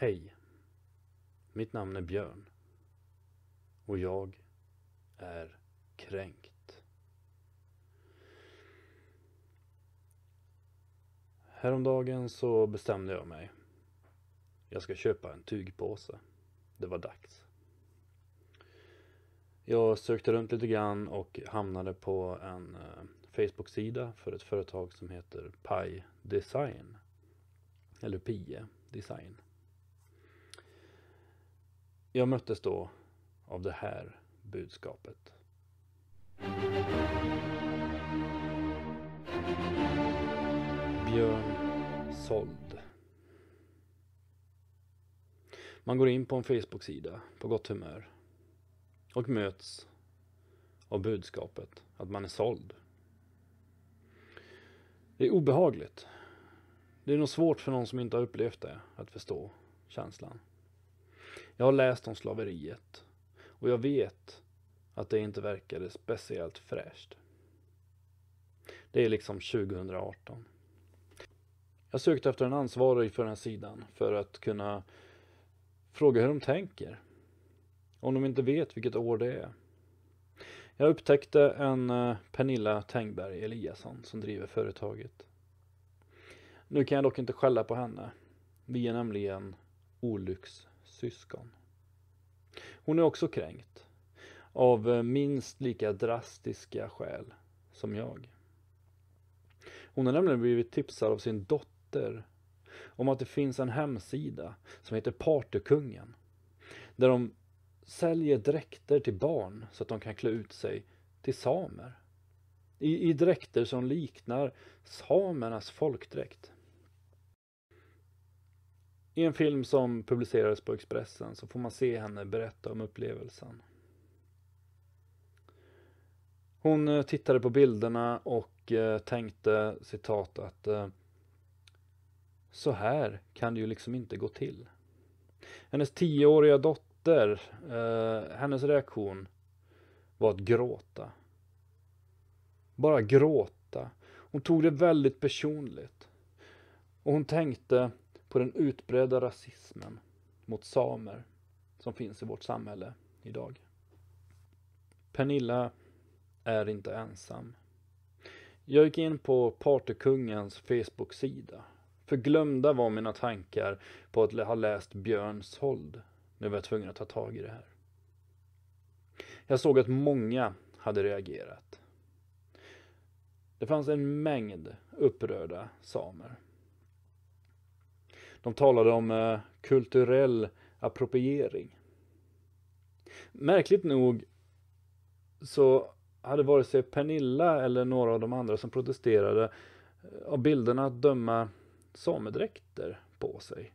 Hej, mitt namn är Björn och jag är kränkt. Häromdagen så bestämde jag mig. Jag ska köpa en tygpåse. Det var dags. Jag sökte runt lite grann och hamnade på en eh, Facebook-sida för ett företag som heter Pi Design. Eller Pie Design. Jag möttes då av det här budskapet. Björn såld. Man går in på en Facebook-sida på gott humör och möts av budskapet att man är såld. Det är obehagligt. Det är nog svårt för någon som inte har upplevt det att förstå känslan. Jag har läst om slaveriet och jag vet att det inte verkade speciellt fräscht. Det är liksom 2018. Jag sökte efter en ansvarig för den här sidan för att kunna fråga hur de tänker. Om de inte vet vilket år det är. Jag upptäckte en eh, Pernilla Tengberg Eliasson som driver företaget. Nu kan jag dock inte skälla på henne. Vi är nämligen olycks syskon. Hon är också kränkt. Av eh, minst lika drastiska skäl som jag. Hon har nämligen blivit tipsad av sin dotter om att det finns en hemsida som heter Partykungen. Där de säljer dräkter till barn så att de kan klä ut sig till samer. I, i dräkter som liknar samernas folkdräkt. I en film som publicerades på Expressen så får man se henne berätta om upplevelsen. Hon eh, tittade på bilderna och eh, tänkte citat att eh, så här kan det ju liksom inte gå till. Hennes tioåriga dotter, hennes reaktion var att gråta. Bara gråta. Hon tog det väldigt personligt. Och hon tänkte på den utbredda rasismen mot samer som finns i vårt samhälle idag. Pernilla är inte ensam. Jag gick in på Partykungens Facebook-sida. Förglömda var mina tankar på att ha läst Björns Hold. Nu var jag tvungen att ta tag i det här. Jag såg att många hade reagerat. Det fanns en mängd upprörda samer de talade om eh, kulturell appropriering. Märkligt nog så hade vare sig Pernilla eller några av de andra som protesterade eh, av bilderna att döma samedräkter på sig.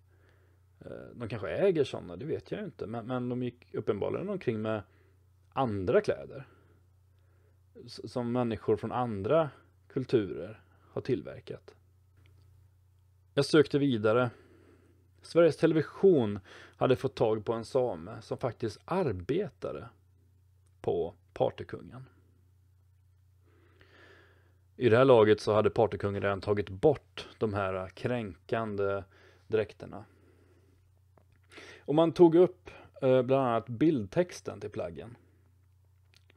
Eh, de kanske äger sådana, det vet jag inte, men, men de gick uppenbarligen omkring med andra kläder. Som människor från andra kulturer har tillverkat. Jag sökte vidare Sveriges Television hade fått tag på en same som faktiskt arbetade på partykungen. I det här laget så hade partykungen redan tagit bort de här kränkande dräkterna. Och man tog upp eh, bland annat bildtexten till plaggen.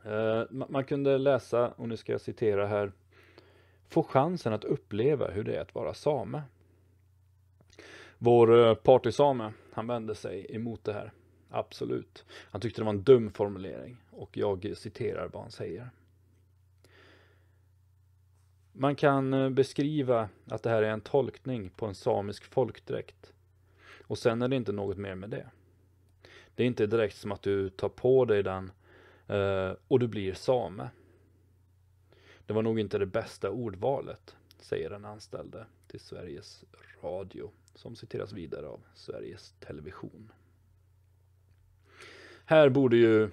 Eh, man kunde läsa, och nu ska jag citera här, Få chansen att uppleva hur det är att vara same. Vår eh, partysame, han vände sig emot det här. Absolut. Han tyckte det var en dum formulering och jag citerar vad han säger. Man kan eh, beskriva att det här är en tolkning på en samisk folkdräkt. Och sen är det inte något mer med det. Det är inte direkt som att du tar på dig den eh, och du blir same. Det var nog inte det bästa ordvalet säger den anställde till Sveriges Radio som citeras vidare av Sveriges Television. Här borde ju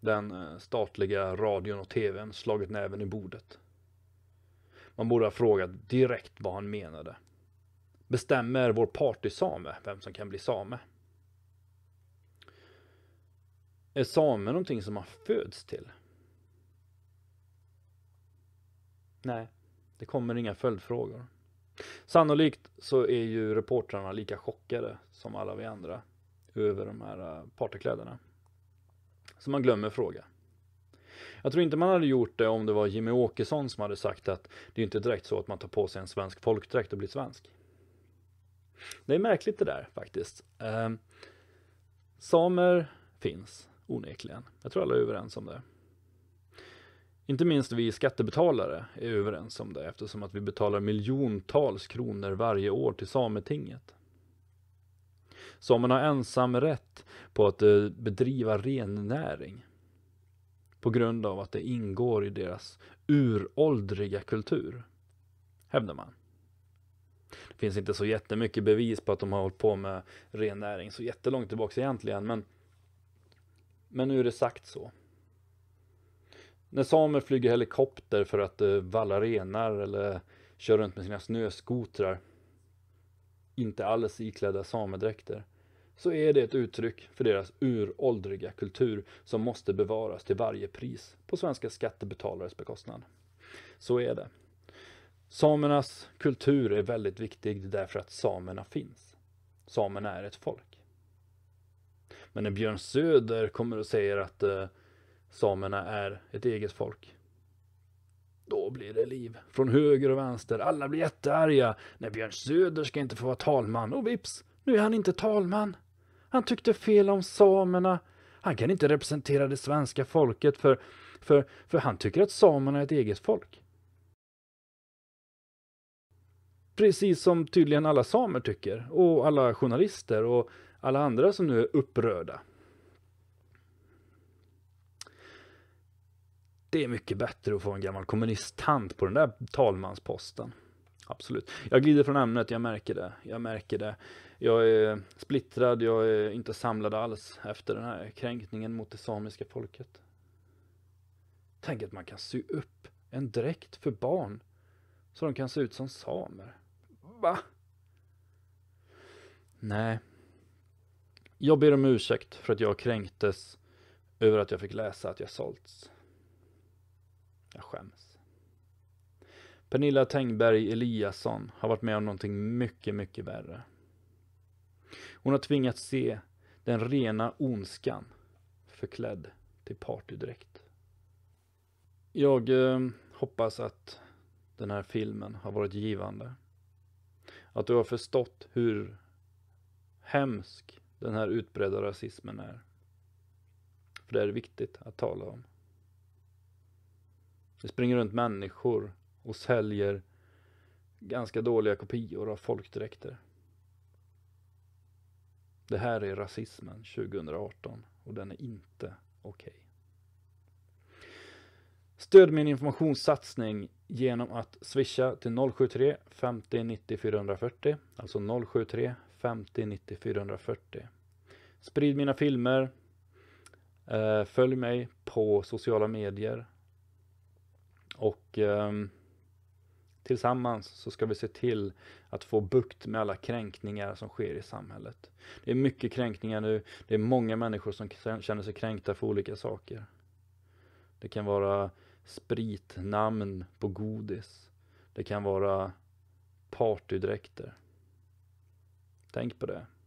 den eh, statliga radion och tvn slagit näven i bordet. Man borde ha frågat direkt vad han menade. Bestämmer vår partysame vem som kan bli same? Är same någonting som man föds till? Nej. Det kommer inga följdfrågor. Sannolikt så är ju reportrarna lika chockade som alla vi andra över de här eh, partykläderna. Så man glömmer fråga. Jag tror inte man hade gjort det om det var Jimmy Åkesson som hade sagt att det är inte direkt så att man tar på sig en svensk folkdräkt och blir svensk. Det är märkligt det där faktiskt. Eh, samer finns onekligen. Jag tror alla är överens om det. Inte minst vi skattebetalare är överens om det eftersom att vi betalar miljontals kronor varje år till Sametinget. Samerna har ensam rätt på att eh, bedriva rennäring på grund av att det ingår i deras uråldriga kultur, hävdar man. Det finns inte så jättemycket bevis på att de har hållit på med rennäring så jättelångt tillbaka egentligen, men, men nu är det sagt så. När samer flyger helikopter för att eh, valla renar eller kör runt med sina snöskotrar, inte alls iklädda samedräkter, så är det ett uttryck för deras uråldriga kultur som måste bevaras till varje pris på svenska skattebetalares bekostnad. Så är det. Samernas kultur är väldigt viktig därför att samerna finns. Samerna är ett folk. Men när Björn Söder kommer och säger att eh, Samerna är ett eget folk. Då blir det liv. Från höger och vänster. Alla blir jättearga. När Björn Söder ska inte få vara talman. Och vips, nu är han inte talman. Han tyckte fel om samerna. Han kan inte representera det svenska folket för, för, för han tycker att samerna är ett eget folk. Precis som tydligen alla samer tycker och alla journalister och alla andra som nu är upprörda. det är mycket bättre att få en gammal kommunisttant på den där talmansposten. Absolut. Jag glider från ämnet, jag märker det. Jag märker det. Jag är splittrad, jag är inte samlad alls efter den här kränkningen mot det samiska folket. Tänk att man kan sy upp en dräkt för barn så de kan se ut som samer. Va? Nej. Jag ber om ursäkt för att jag kränktes över att jag fick läsa att jag sålts. Jag skäms. Pernilla Tengberg Eliasson har varit med om någonting mycket, mycket värre. Hon har tvingats se den rena ondskan förklädd till partydräkt. Jag eh, hoppas att den här filmen har varit givande. Att du har förstått hur hemsk den här utbredda rasismen är. För det är viktigt att tala om. Det springer runt människor och säljer ganska dåliga kopior av folkdräkter. Det här är rasismen 2018 och den är inte okej. Okay. Stöd min informationssatsning genom att swisha till 073 50 90 440, alltså 073 50 90 440. Sprid mina filmer. Eh, följ mig på sociala medier och eh, tillsammans så ska vi se till att få bukt med alla kränkningar som sker i samhället. Det är mycket kränkningar nu. Det är många människor som känner sig kränkta för olika saker. Det kan vara spritnamn på godis. Det kan vara partydräkter. Tänk på det.